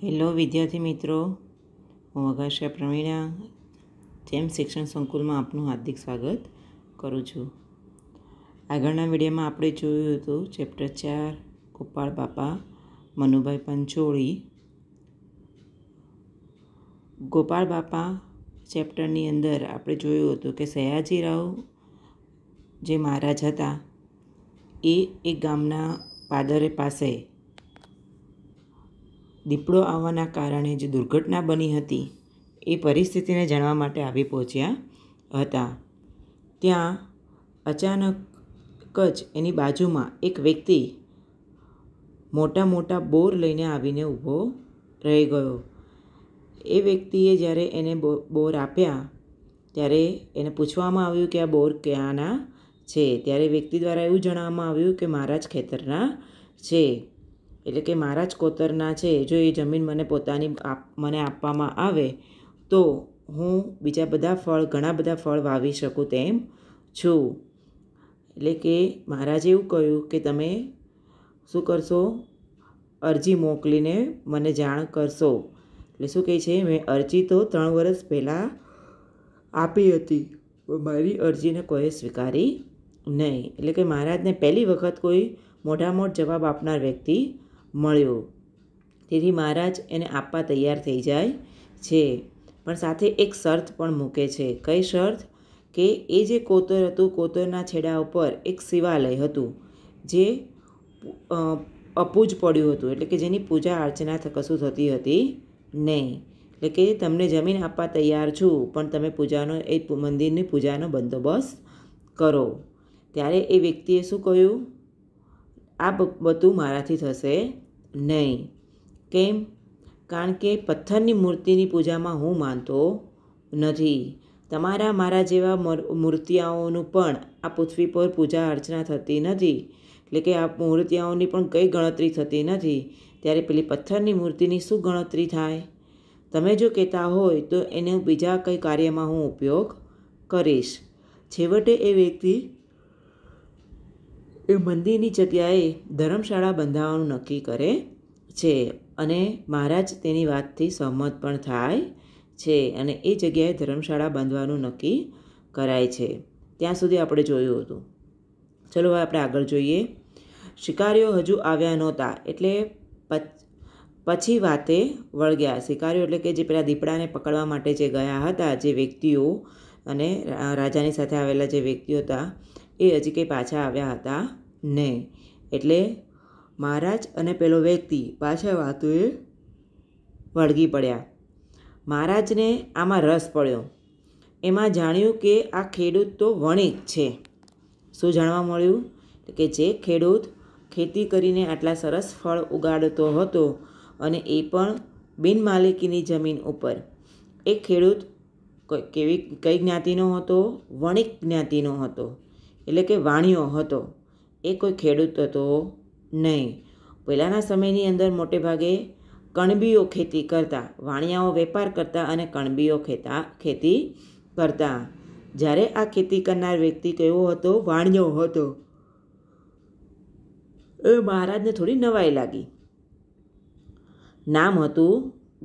hello વિદ્યાર્થી મિત્રો હું અગાશા પ્રવીણા જેમ શિક્ષણ સંકુલમાં આપનું હાર્દિક સ્વાગત કરું છું આગળના વિડીયોમાં આપણે જોયું હતું ચેપ્ટર ચાર ગોપાળ બાપા મનુભાઈ પંચોળી ગોપાળ બાપા ચેપ્ટરની અંદર આપણે જોયું હતું કે સયાજીરાવ જે મહારાજ હતા એ એક ગામના પાદરે પાસે દીપડો આવવાના કારણે જે દુર્ઘટના બની હતી એ પરિસ્થિતિને જાણવા માટે આવી પહોંચ્યા હતા ત્યાં અચાનક જ એની બાજુમાં એક વ્યક્તિ મોટા મોટા બોર લઈને આવીને ઊભો રહી ગયો એ વ્યક્તિએ જ્યારે એને બોર આપ્યા ત્યારે એને પૂછવામાં આવ્યું કે આ બોર ક્યાંના છે ત્યારે વ્યક્તિ દ્વારા એવું જણાવવામાં આવ્યું કે મારા જ ખેતરના છે એટલે કે મારા જ કોતરના છે જો એ જમીન મને પોતાની મને આપવામાં આવે તો હું બીજા બધા ફળ ઘણા બધા ફળ વાવી શકું તેમ છું એટલે કે મહારાજે એવું કહ્યું કે તમે શું કરશો અરજી મોકલીને મને જાણ કરશો એટલે શું કહે છે મેં અરજી તો ત્રણ વર્ષ પહેલાં આપી હતી મારી અરજીને કોઈએ સ્વીકારી નહીં એટલે કે મહારાજને પહેલી વખત કોઈ મોઢામોઢ જવાબ આપનાર વ્યક્તિ મળ્યો તેથી મહારાજ એને આપવા તૈયાર થઈ જાય છે પણ સાથે એક શરત પણ મૂકે છે કઈ શરત કે એ જે કોતર હતું કોતરના છેડા ઉપર એક શિવાલય હતું જે અપૂજ પડ્યું હતું એટલે કે જેની પૂજા અર્ચના કશું થતી હતી નહીં એટલે કે તમને જમીન આપવા તૈયાર છું પણ તમે પૂજાનો એ મંદિરની પૂજાનો બંદોબસ્ત કરો ત્યારે એ વ્યક્તિએ શું કહ્યું આ બધું મારાથી થશે નહીં કેમ કારણ કે પથ્થરની મૂર્તિની પૂજામાં હું માનતો નથી તમારા મારા જેવા મૂર્તિઓનું પણ આ પૃથ્વી પર પૂજા અર્ચના થતી નથી એટલે કે આ મૂર્તિઓની પણ કંઈ ગણતરી થતી નથી ત્યારે પેલી પથ્થરની મૂર્તિની શું ગણતરી થાય તમે જો કહેતા હોય તો એનો બીજા કંઈ કાર્યમાં હું ઉપયોગ કરીશ છેવટે એ વ્યક્તિ મંદિરની જગ્યાએ ધર્મશાળા બંધાવવાનું નક્કી કરે છે અને મહારાજ તેની વાતથી સહમત પણ થાય છે અને એ જગ્યાએ ધર્મશાળા બાંધવાનું નક્કી કરાય છે ત્યાં સુધી આપણે જોયું હતું ચલો હવે આપણે આગળ જોઈએ શિકારીઓ હજુ આવ્યા નહોતા એટલે પછી વાતે વળગ્યા શિકારીઓ એટલે કે જે પેલા દીપડાને પકડવા માટે જે ગયા હતા જે વ્યક્તિઓ અને રાજાની સાથે આવેલા જે વ્યક્તિઓ હતા એ હજી કંઈ પાછા આવ્યા હતા નહીં એટલે મહારાજ અને પેલો વ્યક્તિ પાછા વાતુએ વળગી પડ્યા મહારાજને આમાં રસ પડ્યો એમાં જાણ્યું કે આ ખેડૂત તો વણિક છે શું જાણવા મળ્યું કે જે ખેડૂત ખેતી કરીને આટલા સરસ ફળ ઉગાડતો હતો અને એ પણ બિનમાલિકીની જમીન ઉપર એ ખેડૂત કેવી કઈ જ્ઞાતિનો હતો વણિક જ્ઞાતિનો હતો એટલે કે વાણિયો હતો એ કોઈ ખેડૂત હતો નહીં પહેલાંના સમયની અંદર મોટે ભાગે કણબીઓ ખેતી કરતા વાણિયાઓ વેપાર કરતા અને કણબીઓ ખેતા ખેતી કરતા જ્યારે આ ખેતી કરનાર વ્યક્તિ કેવો હતો વાણિયો હતો એ મહારાજને થોડી નવાઈ લાગી નામ હતું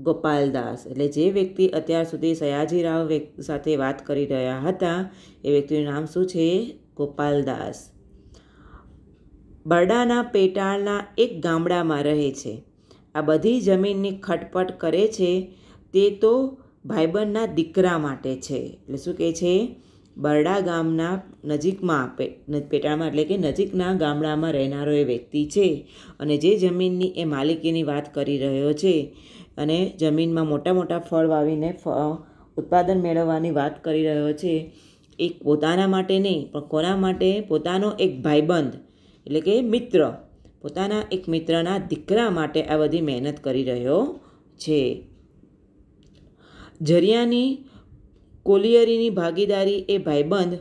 ગોપાલદાસ એટલે જે વ્યક્તિ અત્યાર સુધી સયાજીરાવ સાથે વાત કરી રહ્યા હતા એ વ્યક્તિનું નામ શું છે ગોપાલદાસ બરડાના પેટાળના એક ગામડામાં રહે છે આ બધી જમીનની ખટપટ કરે છે તે તો ભાઈબંધના દીકરા માટે છે એટલે શું કહે છે બરડા ગામના નજીકમાં પેટાળમાં એટલે કે નજીકના ગામડામાં રહેનારો એ વ્યક્તિ છે અને જે જમીનની એ માલિકીની વાત કરી રહ્યો છે અને જમીનમાં મોટા મોટા ફળ વાવીને ફ ઉત્પાદન મેળવવાની વાત કરી રહ્યો છે એક પોતાના માટે નહીં પણ કોના માટે પોતાનો એક ભાઈબંધ એટલે કે મિત્ર પોતાના એક મિત્રના દીકરા માટે આ બધી મહેનત કરી રહ્યો છે જરિયાની કોલિયરીની ભાગીદારી એ ભાઈબંધ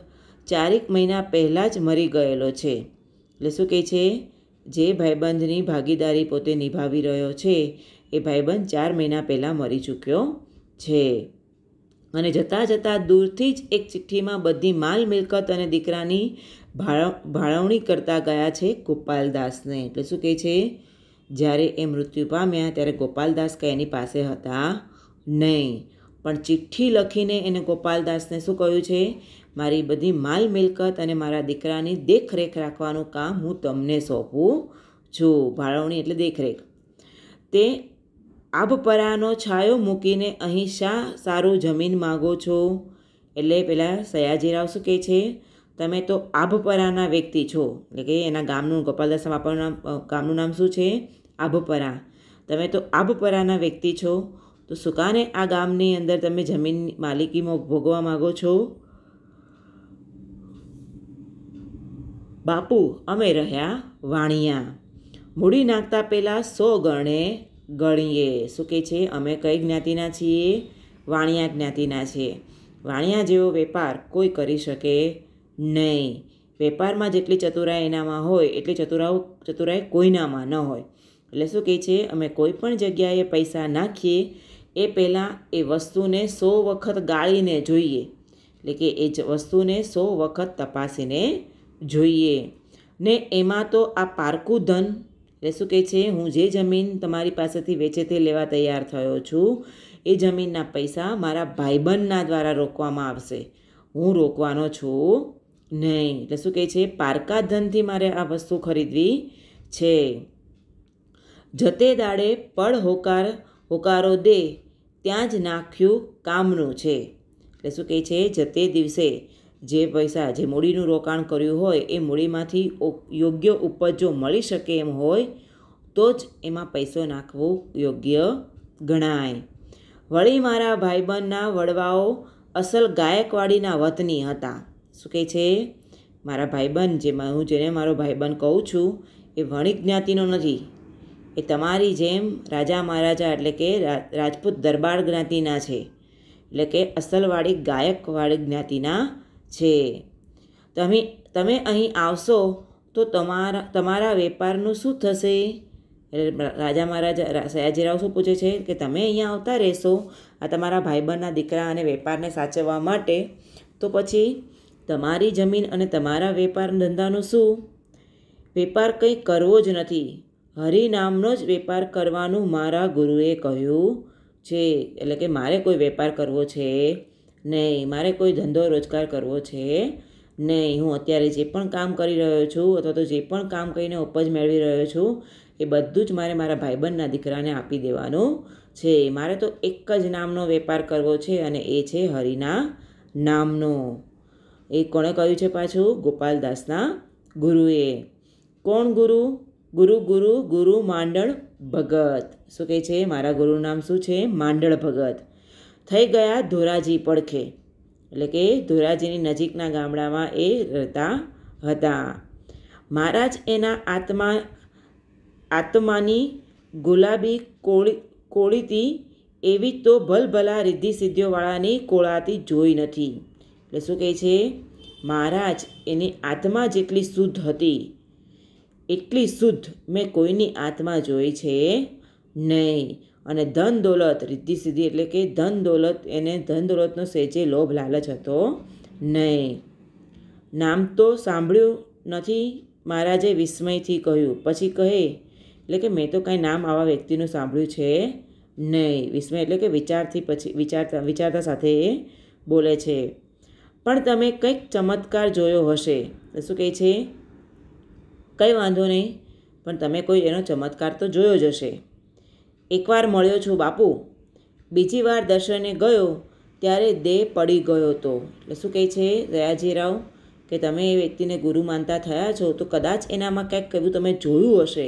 ચારેક મહિના પહેલાં જ મરી ગયેલો છે એટલે શું કહે છે જે ભાઈબંધની ભાગીદારી પોતે નિભાવી રહ્યો છે એ ભાઈબંધ ચાર મહિના પહેલાં મરી ચૂક્યો છે અને જતાં જતાં દૂરથી જ એક ચિઠ્ઠીમાં બધી માલ મિલકત અને દીકરાની ભાળ ભાળવણી કરતા ગયા છે ગોપાલદાસને એટલે શું કહે છે જ્યારે એ મૃત્યુ પામ્યા ત્યારે ગોપાલદાસ કંઈ એની પાસે હતા નહીં પણ ચિઠ્ઠી લખીને એને ગોપાલદાસને શું કહ્યું છે મારી બધી માલ મિલકત અને મારા દીકરાની દેખરેખ રાખવાનું કામ હું તમને સોંપું છું ભાળવણી એટલે દેખરેખ તે આબપરાનો છાયો મૂકીને અહીં શા સારું જમીન માગો છો એટલે પેલા સયાજીરાવ શું કહે છે તમે તો આભપરાના વ્યક્તિ છો એટલે કે એના ગામનું ગોપાલદાસ બાપાનું ગામનું નામ શું છે આભપરા તમે તો આભપરાના વ્યક્તિ છો તો સુકાને આ ગામની અંદર તમે જમીન માલિકીમાં ભોગવા માગો છો બાપુ અમે રહ્યા વાણિયા મૂડી નાખતા પહેલાં સો ગણે ગણીએ શું કહે છે અમે કઈ જ્ઞાતિના છીએ વાણિયા જ્ઞાતિના છીએ વાણિયા જેવો વેપાર કોઈ કરી શકે નહીં વેપારમાં જેટલી ચતુરાઈ એનામાં હોય એટલી ચતુરાઓ ચતુરાઈ કોઈનામાં ન હોય એટલે શું કહે છે અમે કોઈ પણ જગ્યાએ પૈસા નાખીએ એ પહેલાં એ વસ્તુને સો વખત ગાળીને જોઈએ એટલે કે એ જ વસ્તુને સો વખત તપાસીને જોઈએ ને એમાં તો આ પારકું ધન એટલે શું કહે છે હું જે જમીન તમારી પાસેથી વેચે તે લેવા તૈયાર થયો છું એ જમીનના પૈસા મારા ભાઈબંધના દ્વારા રોકવામાં આવશે હું રોકવાનો છું નહીં એટલે શું કહે છે પારકા ધનથી મારે આ વસ્તુ ખરીદવી છે જતે દાડે પળ હોકાર હોકારો દે ત્યાં જ નાખ્યું કામનું છે એટલે શું કહે છે જતે દિવસે જે પૈસા જે મૂડીનું રોકાણ કર્યું હોય એ મૂડીમાંથી યોગ્ય ઉપજ જો મળી શકે એમ હોય તો જ એમાં પૈસો નાખવો યોગ્ય ગણાય વળી મારા ભાઈબંધના વડવાઓ અસલ ગાયકવાડીના વતની હતા શું કહે છે મારા ભાઈબંધ જેમાં હું જેને મારો ભાઈબંધ કહું છું એ વણિક જ્ઞાતિનો નથી એ તમારી જેમ રાજા મહારાજા એટલે કે રાજપૂત દરબાર જ્ઞાતિના છે એટલે કે અસલવાળી ગાયકવાળી જ્ઞાતિના છે તમે તમે અહીં આવશો તો તમારા તમારા વેપારનું શું થશે રાજા મહારાજા સયાજીરાવ શું પૂછે છે કે તમે અહીંયા આવતા રહેશો આ તમારા ભાઈબંધના દીકરા અને વેપારને સાચવવા માટે તો પછી તમારી જમીન અને તમારા વેપાર ધંધાનું શું વેપાર કંઈ કરવો જ નથી હરિનામનો જ વેપાર કરવાનું મારા ગુરુએ કહ્યું છે એટલે કે મારે કોઈ વેપાર કરવો છે નહીં મારે કોઈ ધંધો રોજગાર કરવો છે નહીં હું અત્યારે જે પણ કામ કરી રહ્યો છું અથવા તો જે પણ કામ કરીને ઉપજ મેળવી રહ્યો છું એ બધું જ મારે મારા ભાઈબંધના દીકરાને આપી દેવાનું છે મારે તો એક જ નામનો વેપાર કરવો છે અને એ છે હરિના નામનો એ કોણે કહ્યું છે પાછું ગોપાલદાસના ગુરુએ કોણ ગુરુ ગુરુ ગુરુ ગુરુ માંડળ ભગત શું કહે છે મારા ગુરુનું નામ શું છે માંડળ ભગત થઈ ગયા ધોરાજી પડખે એટલે કે ધોરાજીની નજીકના ગામડામાં એ રહેતા હતા મહારાજ એના આત્મા આત્માની ગુલાબી કોળી કોળીતી એવી તો ભલભલા રિદ્ધિ સિદ્ધિઓવાળાની કોળાતી જોઈ નથી એટલે શું કહે છે મહારાજ એની આત્મા જેટલી શુદ્ધ હતી એટલી શુદ્ધ મેં કોઈની આત્મા જોઈ છે નહીં અને ધન દોલત રિદ્ધિ સિદ્ધિ એટલે કે ધન દોલત એને ધન દોલતનો સહેજે લોભ લાલચ હતો નહીં નામ તો સાંભળ્યું નથી મહારાજે વિસ્મયથી કહ્યું પછી કહે એટલે કે મેં તો કાંઈ નામ આવા વ્યક્તિનું સાંભળ્યું છે નહીં વિસ્મય એટલે કે વિચારથી પછી વિચારતા વિચારતા સાથે બોલે છે પણ તમે કંઈક ચમત્કાર જોયો હશે શું કહે છે કંઈ વાંધો નહીં પણ તમે કોઈ એનો ચમત્કાર તો જોયો જ હશે એકવાર મળ્યો છું બાપુ બીજી વાર દર્શને ગયો ત્યારે દેહ પડી ગયો હતો એટલે શું કહે છે દયાજીરાવ કે તમે એ વ્યક્તિને ગુરુ માનતા થયા છો તો કદાચ એનામાં ક્યાંક એવું તમે જોયું હશે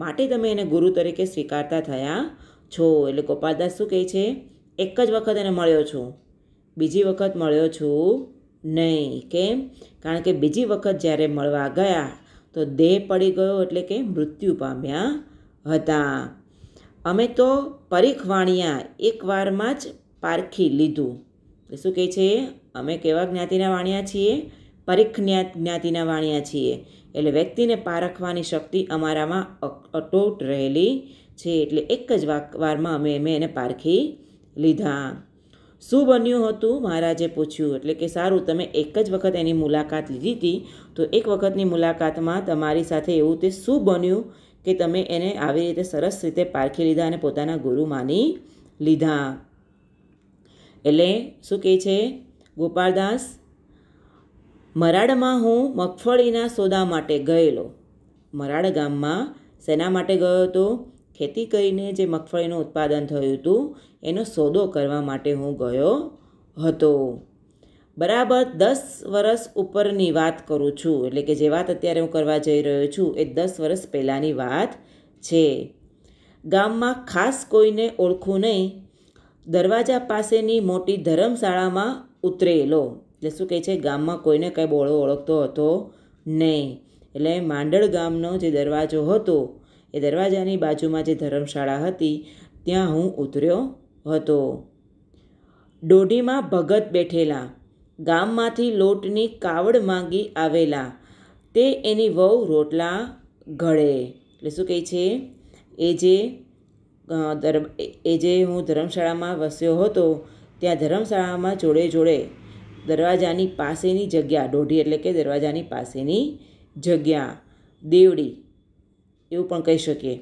માટે તમે એને ગુરુ તરીકે સ્વીકારતા થયા છો એટલે ગોપાલદાસ શું કહે છે એક જ વખત એને મળ્યો છું બીજી વખત મળ્યો છું નહીં કેમ કારણ કે બીજી વખત જ્યારે મળવા ગયા તો દેહ પડી ગયો એટલે કે મૃત્યુ પામ્યા હતા અમે તો પરીખ વાણિયા એક વારમાં જ પારખી લીધું શું કહે છે અમે કેવા જ્ઞાતિના વાણિયા છીએ પરીખ જ્ઞાતિના વાણિયા છીએ એટલે વ્યક્તિને પારખવાની શક્તિ અમારામાં અટૂટ રહેલી છે એટલે એક જ વારમાં અમે અમે એને પારખી લીધા શું બન્યું હતું મહારાજે પૂછ્યું એટલે કે સારું તમે એક જ વખત એની મુલાકાત લીધી હતી તો એક વખતની મુલાકાતમાં તમારી સાથે એવું તે શું બન્યું કે તમે એને આવી રીતે સરસ રીતે પારખી લીધા અને પોતાના ગુરુ માની લીધા એટલે શું કહે છે ગોપાળદાસ મરાડમાં હું મગફળીના સોદા માટે ગયેલો મરાડ ગામમાં શેના માટે ગયો હતો ખેતી કરીને જે મગફળીનું ઉત્પાદન થયું હતું એનો સોદો કરવા માટે હું ગયો હતો બરાબર દસ વર્ષ ઉપરની વાત કરું છું એટલે કે જે વાત અત્યારે હું કરવા જઈ રહ્યો છું એ દસ વર્ષ પહેલાંની વાત છે ગામમાં ખાસ કોઈને ઓળખું નહીં દરવાજા પાસેની મોટી ધર્મશાળામાં ઉતરેલો એટલે શું કહે છે ગામમાં કોઈને કંઈ બોળો ઓળખતો હતો નહીં એટલે માંડળ ગામનો જે દરવાજો હતો એ દરવાજાની બાજુમાં જે ધર્મશાળા હતી ત્યાં હું ઉતર્યો હતો દોઢીમાં ભગત બેઠેલા ગામમાંથી લોટની કાવડ માંગી આવેલા તે એની વહુ રોટલા ઘડે એટલે શું કહે છે એ જે દર એ જે હું ધર્મશાળામાં વસ્યો હતો ત્યાં ધર્મશાળામાં જોડે જોડે દરવાજાની પાસેની જગ્યા દોઢી એટલે કે દરવાજાની પાસેની જગ્યા દેવડી એવું પણ કહી શકીએ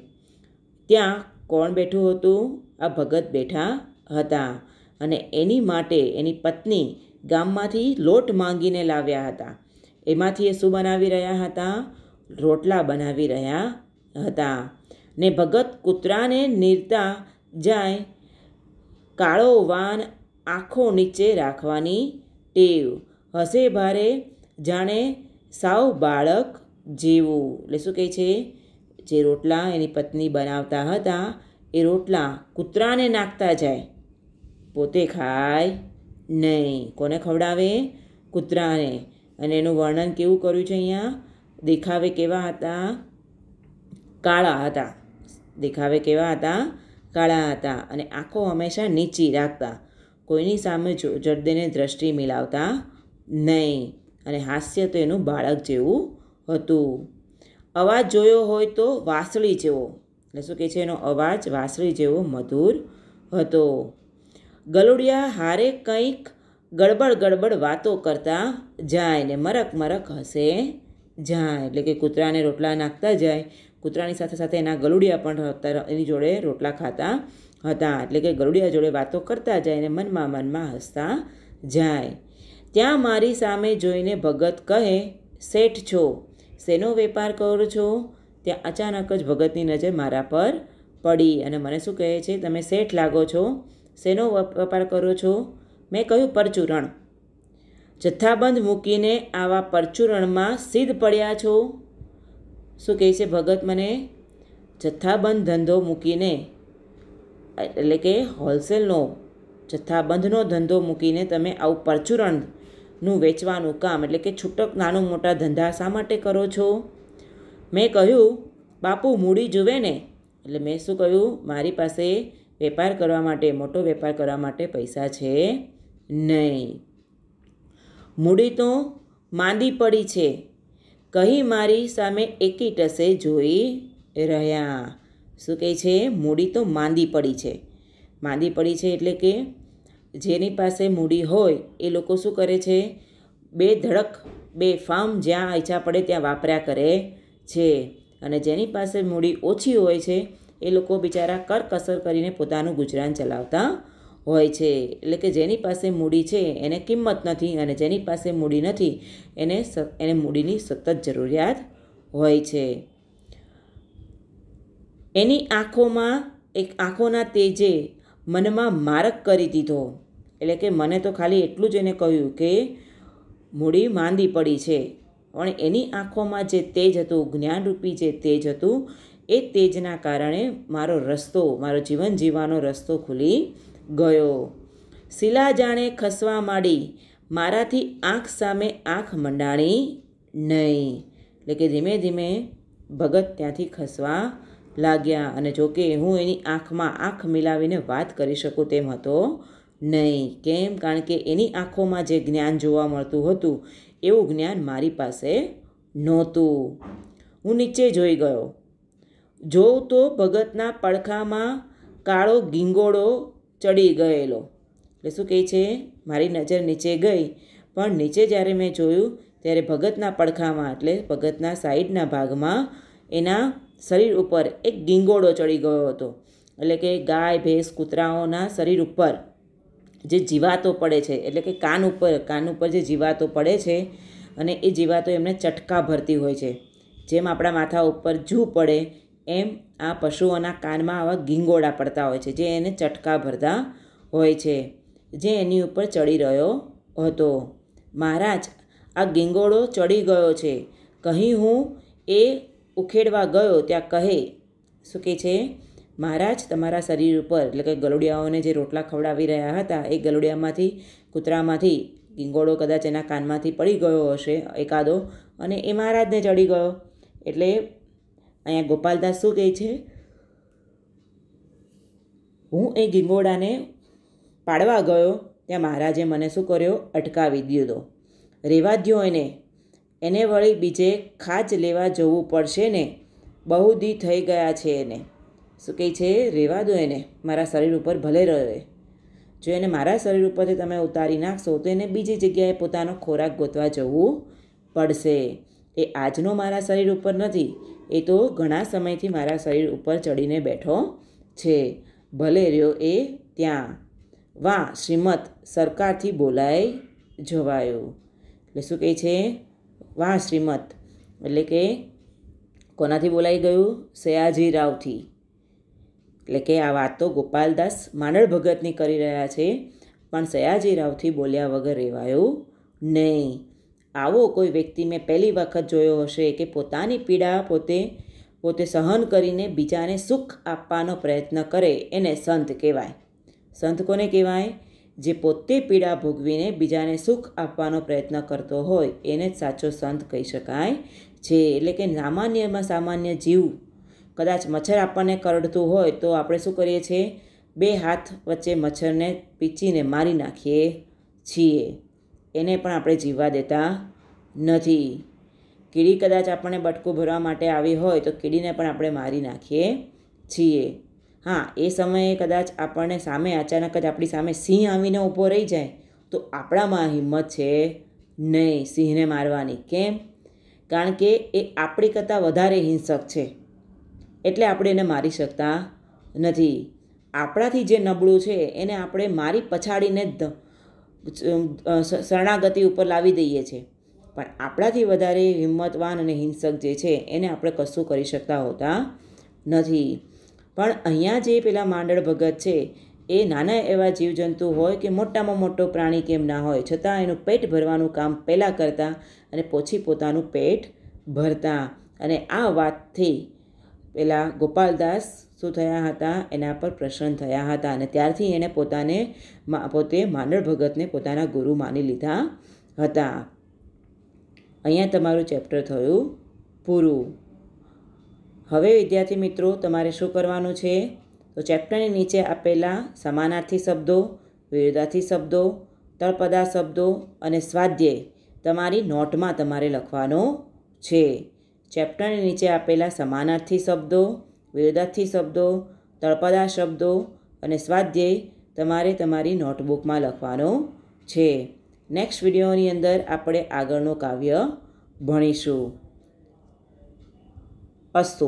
ત્યાં કોણ બેઠું હતું આ ભગત બેઠા હતા અને એની માટે એની પત્ની ગામમાંથી લોટ માંગીને લાવ્યા હતા એમાંથી એ શું બનાવી રહ્યા હતા રોટલા બનાવી રહ્યા હતા ને ભગત કૂતરાને નીરતા જાય કાળો વાન આંખો નીચે રાખવાની ટેવ હસે ભારે જાણે સાવ બાળક જેવું એટલે શું કહે છે જે રોટલા એની પત્ની બનાવતા હતા એ રોટલા કૂતરાને નાખતા જાય પોતે ખાય નહીં કોને ખવડાવે કૂતરાને અને એનું વર્ણન કેવું કર્યું છે અહીંયા દેખાવે કેવા હતા કાળા હતા દેખાવે કેવા હતા કાળા હતા અને આંખો હંમેશા નીચી રાખતા કોઈની સામે જડદેને દ્રષ્ટિ મિલાવતા નહીં અને હાસ્ય તો એનું બાળક જેવું હતું અવાજ જોયો હોય તો વાસળી જેવો એટલે શું કહે છે એનો અવાજ વાસળી જેવો મધુર હતો ગલુડિયા હારે કંઈક ગડબડ ગડબડ વાતો કરતા જાય ને મરક મરક હસે જાય એટલે કે કૂતરાને રોટલા નાખતા જાય કૂતરાની સાથે સાથે એના ગલુડિયા પણ એની જોડે રોટલા ખાતા હતા એટલે કે ગલુડિયા જોડે વાતો કરતા જાય ને મનમાં મનમાં હસતા જાય ત્યાં મારી સામે જોઈને ભગત કહે શેઠ છો શેનો વેપાર કરો છો ત્યાં અચાનક જ ભગતની નજર મારા પર પડી અને મને શું કહે છે તમે શેઠ લાગો છો શેનો વેપાર કરો છો મેં કહ્યું પરચૂરણ જથ્થાબંધ મૂકીને આવા પરચૂરણમાં સિદ્ધ પડ્યા છો શું કહે છે ભગત મને જથ્થાબંધ ધંધો મૂકીને એટલે કે હોલસેલનો જથ્થાબંધનો ધંધો મૂકીને તમે આવું પરચૂરણનું વેચવાનું કામ એટલે કે છૂટક નાનું મોટા ધંધા શા માટે કરો છો મેં કહ્યું બાપુ મૂડી જુએ ને એટલે મેં શું કહ્યું મારી પાસે વેપાર કરવા માટે મોટો વેપાર કરવા માટે પૈસા છે નહીં મૂડી તો માંદી પડી છે કહી મારી સામે એકી ટસે જોઈ રહ્યા શું કહે છે મૂડી તો માંદી પડી છે માંદી પડી છે એટલે કે જેની પાસે મૂડી હોય એ લોકો શું કરે છે બે ધડક બે ફાર્મ જ્યાં ઈચ્છા પડે ત્યાં વાપર્યા કરે છે અને જેની પાસે મૂડી ઓછી હોય છે એ લોકો બિચારા કરકસર કરીને પોતાનું ગુજરાન ચલાવતા હોય છે એટલે કે જેની પાસે મૂડી છે એને કિંમત નથી અને જેની પાસે મૂડી નથી એને એને મૂડીની સતત જરૂરિયાત હોય છે એની આંખોમાં એક આંખોના તેજે મનમાં મારક કરી દીધો એટલે કે મને તો ખાલી એટલું જ એને કહ્યું કે મૂડી માંદી પડી છે પણ એની આંખોમાં જે તેજ હતું જ્ઞાનરૂપી જે તેજ હતું એ તેજના કારણે મારો રસ્તો મારો જીવન જીવવાનો રસ્તો ખુલી ગયો શિલા જાણે ખસવા માંડી મારાથી આંખ સામે આંખ મંડાણી નહીં એટલે કે ધીમે ધીમે ભગત ત્યાંથી ખસવા લાગ્યા અને જો કે હું એની આંખમાં આંખ મિલાવીને વાત કરી શકું તેમ હતો નહીં કેમ કારણ કે એની આંખોમાં જે જ્ઞાન જોવા મળતું હતું એવું જ્ઞાન મારી પાસે નહોતું હું નીચે જોઈ ગયો જોઉં તો ભગતના પડખામાં કાળો ગીંગોળો ચડી ગયેલો એટલે શું કહે છે મારી નજર નીચે ગઈ પણ નીચે જ્યારે મેં જોયું ત્યારે ભગતના પડખામાં એટલે ભગતના સાઈડના ભાગમાં એના શરીર ઉપર એક ગીંગોળો ચડી ગયો હતો એટલે કે ગાય ભેંસ કૂતરાઓના શરીર ઉપર જે જીવાતો પડે છે એટલે કે કાન ઉપર કાન ઉપર જે જીવાતો પડે છે અને એ જીવાતો એમને ચટકા ભરતી હોય છે જેમ આપણા માથા ઉપર જૂ પડે એમ આ પશુઓના કાનમાં આવા ગીંગોળા પડતા હોય છે જે એને ચટકા ભરતા હોય છે જે એની ઉપર ચડી રહ્યો હતો મહારાજ આ ગીંગોળો ચડી ગયો છે કહી હું એ ઉખેડવા ગયો ત્યાં કહે શું કે છે મહારાજ તમારા શરીર ઉપર એટલે કે ગલુડિયાઓને જે રોટલા ખવડાવી રહ્યા હતા એ ગલુડિયામાંથી કૂતરામાંથી ગીંગોળો કદાચ એના કાનમાંથી પડી ગયો હશે એકાદો અને એ મહારાજને ચડી ગયો એટલે અહીંયા ગોપાલદાસ શું કહે છે હું એ ગીંગોડાને પાડવા ગયો ત્યાં મહારાજે મને શું કર્યો અટકાવી દીધો રેવા દ્યો એને એને વળી બીજે ખાચ લેવા જવું પડશે ને બહુ દી થઈ ગયા છે એને શું કહે છે રહેવા દો એને મારા શરીર ઉપર ભલે રહે જો એને મારા શરીર ઉપરથી તમે ઉતારી નાખશો તો એને બીજી જગ્યાએ પોતાનો ખોરાક ગોતવા જવું પડશે એ આજનો મારા શરીર ઉપર નથી એ તો ઘણા સમયથી મારા શરીર ઉપર ચડીને બેઠો છે ભલે રહ્યો એ ત્યાં વાહ શ્રીમત સરકારથી બોલાઈ જવાયો એટલે શું કહે છે વાહ શ્રીમત એટલે કે કોનાથી બોલાઈ ગયું સયાજી રાવથી એટલે કે આ વાત તો ગોપાલદાસ માંડળ ભગતની કરી રહ્યા છે પણ સયાજી રાવથી બોલ્યા વગર રહેવાયું નહીં આવો કોઈ વ્યક્તિ મેં પહેલી વખત જોયો હશે કે પોતાની પીડા પોતે પોતે સહન કરીને બીજાને સુખ આપવાનો પ્રયત્ન કરે એને સંત કહેવાય સંત કોને કહેવાય જે પોતે પીડા ભોગવીને બીજાને સુખ આપવાનો પ્રયત્ન કરતો હોય એને જ સાચો સંત કહી શકાય છે એટલે કે સામાન્યમાં સામાન્ય જીવ કદાચ મચ્છર આપણને કરડતું હોય તો આપણે શું કરીએ છીએ બે હાથ વચ્ચે મચ્છરને પીચીને મારી નાખીએ છીએ એને પણ આપણે જીવવા દેતા નથી કીડી કદાચ આપણને બટકું ભરવા માટે આવી હોય તો કીડીને પણ આપણે મારી નાખીએ છીએ હા એ સમયે કદાચ આપણને સામે અચાનક જ આપણી સામે સિંહ આવીને ઊભો રહી જાય તો આપણામાં હિંમત છે નહીં સિંહને મારવાની કેમ કારણ કે એ આપણી કરતાં વધારે હિંસક છે એટલે આપણે એને મારી શકતા નથી આપણાથી જે નબળું છે એને આપણે મારી પછાડીને શરણાગતિ ઉપર લાવી દઈએ છીએ પણ આપણાથી વધારે હિંમતવાન અને હિંસક જે છે એને આપણે કશું કરી શકતા હોતા નથી પણ અહીંયા જે પેલા માંડળ ભગત છે એ નાના એવા જીવજંતુ હોય કે મોટામાં મોટો પ્રાણી કેમ ના હોય છતાં એનું પેટ ભરવાનું કામ પહેલાં કરતા અને પછી પોતાનું પેટ ભરતા અને આ વાતથી પેલા ગોપાલદાસ શું થયા હતા એના પર પ્રસન્ન થયા હતા અને ત્યારથી એણે પોતાને પોતે માંડળ ભગતને પોતાના ગુરુ માની લીધા હતા અહીંયા તમારું ચેપ્ટર થયું પૂરું હવે વિદ્યાર્થી મિત્રો તમારે શું કરવાનું છે તો ચેપ્ટરની નીચે આપેલા સમાનાર્થી શબ્દો વિરોધાર્થી શબ્દો તળપદા શબ્દો અને સ્વાધ્યાય તમારી નોટમાં તમારે લખવાનો છે ચેપ્ટરની નીચે આપેલા સમાનાર્થી શબ્દો વિરોધાર્થી શબ્દો તળપદા શબ્દો અને સ્વાધ્યાય તમારે તમારી નોટબુકમાં લખવાનો છે નેક્સ્ટ વિડીયોની અંદર આપણે આગળનું કાવ્ય ભણીશું અસ્તુ